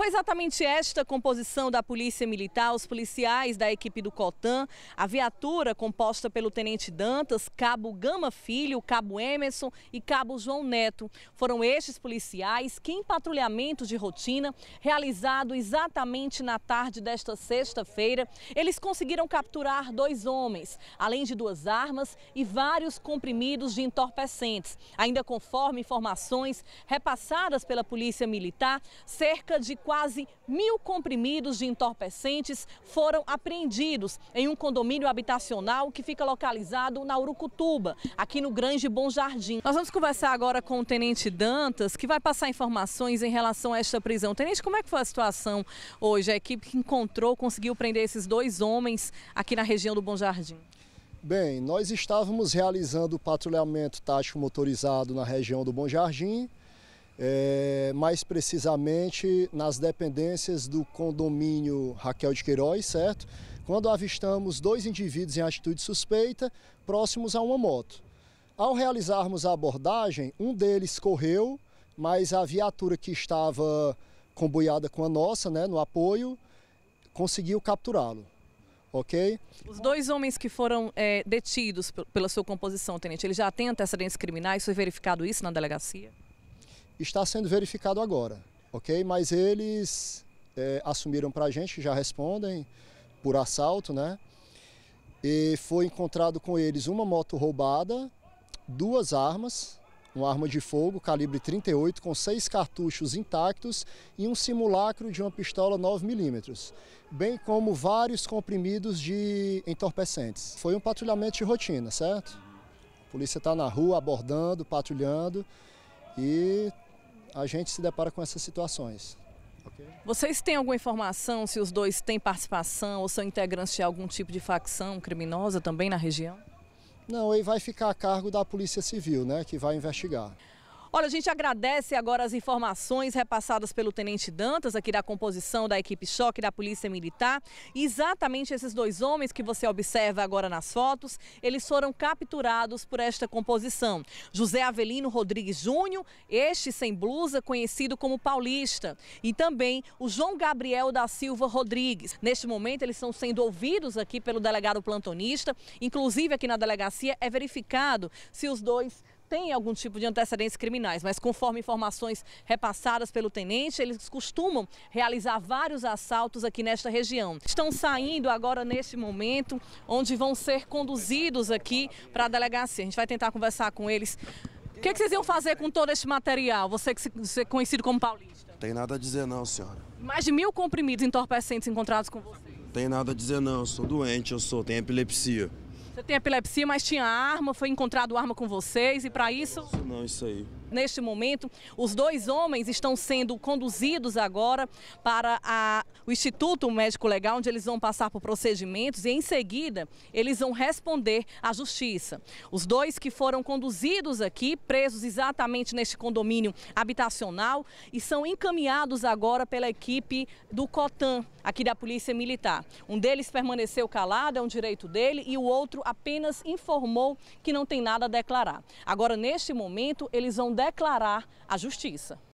Foi exatamente esta composição da Polícia Militar, os policiais da equipe do COTAN, a viatura composta pelo Tenente Dantas, Cabo Gama Filho, Cabo Emerson e Cabo João Neto. Foram estes policiais que, em patrulhamento de rotina, realizado exatamente na tarde desta sexta-feira, eles conseguiram capturar dois homens, além de duas armas e vários comprimidos de entorpecentes. Ainda conforme informações repassadas pela Polícia Militar, cerca de quase mil comprimidos de entorpecentes foram apreendidos em um condomínio habitacional que fica localizado na Urucutuba, aqui no Grande Bom Jardim. Nós vamos conversar agora com o Tenente Dantas, que vai passar informações em relação a esta prisão. Tenente, como é que foi a situação hoje? A equipe que encontrou, conseguiu prender esses dois homens aqui na região do Bom Jardim? Bem, nós estávamos realizando o patrulhamento tático motorizado na região do Bom Jardim é, mais precisamente nas dependências do condomínio Raquel de Queiroz, certo? Quando avistamos dois indivíduos em atitude suspeita, próximos a uma moto. Ao realizarmos a abordagem, um deles correu, mas a viatura que estava comboiada com a nossa, né, no apoio, conseguiu capturá-lo. Ok? Os dois homens que foram é, detidos pela sua composição, tenente, eles já têm antecedentes criminais? Foi verificado isso na delegacia? está sendo verificado agora, ok? Mas eles é, assumiram para a gente, já respondem por assalto, né? E foi encontrado com eles uma moto roubada, duas armas, uma arma de fogo calibre 38 com seis cartuchos intactos e um simulacro de uma pistola 9mm, bem como vários comprimidos de entorpecentes. Foi um patrulhamento de rotina, certo? A polícia está na rua abordando, patrulhando e a gente se depara com essas situações. Vocês têm alguma informação se os dois têm participação ou são integrantes de algum tipo de facção criminosa também na região? Não, aí vai ficar a cargo da Polícia Civil, né, que vai investigar. Olha, a gente agradece agora as informações repassadas pelo Tenente Dantas, aqui da composição da equipe choque da Polícia Militar. exatamente esses dois homens que você observa agora nas fotos, eles foram capturados por esta composição. José Avelino Rodrigues Júnior, este sem blusa, conhecido como Paulista. E também o João Gabriel da Silva Rodrigues. Neste momento, eles estão sendo ouvidos aqui pelo delegado plantonista. Inclusive, aqui na delegacia é verificado se os dois tem algum tipo de antecedentes criminais, mas conforme informações repassadas pelo tenente, eles costumam realizar vários assaltos aqui nesta região. Estão saindo agora neste momento, onde vão ser conduzidos aqui para a delegacia. A gente vai tentar conversar com eles. O que, é que vocês iam fazer com todo este material? Você que é conhecido como paulista. Tem nada a dizer não, senhora. Mais de mil comprimidos entorpecentes encontrados com você. Tem nada a dizer não, eu sou doente, eu sou, tenho epilepsia. Você tem epilepsia, mas tinha arma, foi encontrado arma com vocês e para isso... Não, isso aí. Neste momento, os dois homens estão sendo conduzidos agora para a o Instituto Médico Legal, onde eles vão passar por procedimentos e em seguida eles vão responder à justiça. Os dois que foram conduzidos aqui, presos exatamente neste condomínio habitacional e são encaminhados agora pela equipe do COTAN, aqui da Polícia Militar. Um deles permaneceu calado, é um direito dele, e o outro apenas informou que não tem nada a declarar. Agora, neste momento, eles vão declarar à justiça.